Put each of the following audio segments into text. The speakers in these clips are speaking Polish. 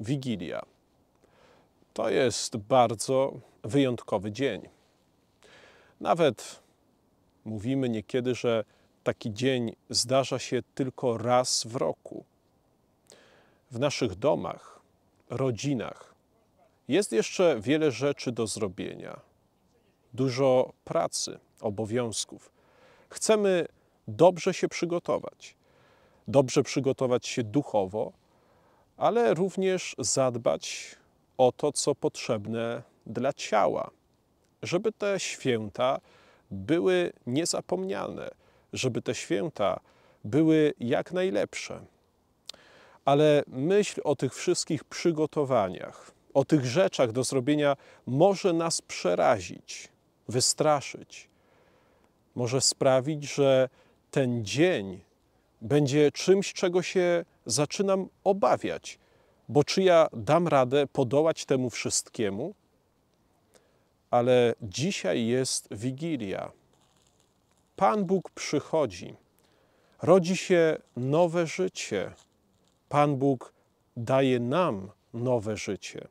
Wigilia. To jest bardzo wyjątkowy dzień. Nawet mówimy niekiedy, że taki dzień zdarza się tylko raz w roku. W naszych domach, rodzinach, jest jeszcze wiele rzeczy do zrobienia, dużo pracy, obowiązków. Chcemy dobrze się przygotować, dobrze przygotować się duchowo, ale również zadbać o to, co potrzebne dla ciała, żeby te święta były niezapomniane, żeby te święta były jak najlepsze. Ale myśl o tych wszystkich przygotowaniach, o tych rzeczach do zrobienia może nas przerazić, wystraszyć, może sprawić, że ten dzień będzie czymś, czego się zaczynam obawiać, bo czy ja dam radę podołać temu wszystkiemu? Ale dzisiaj jest Wigilia. Pan Bóg przychodzi, rodzi się nowe życie. Pan Bóg daje nam nowe życie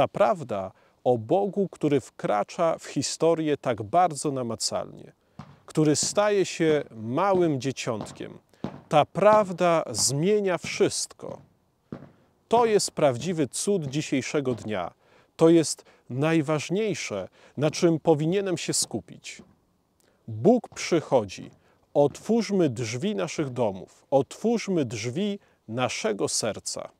ta prawda o Bogu, który wkracza w historię tak bardzo namacalnie, który staje się małym dzieciątkiem. Ta prawda zmienia wszystko. To jest prawdziwy cud dzisiejszego dnia. To jest najważniejsze, na czym powinienem się skupić. Bóg przychodzi. Otwórzmy drzwi naszych domów, otwórzmy drzwi naszego serca.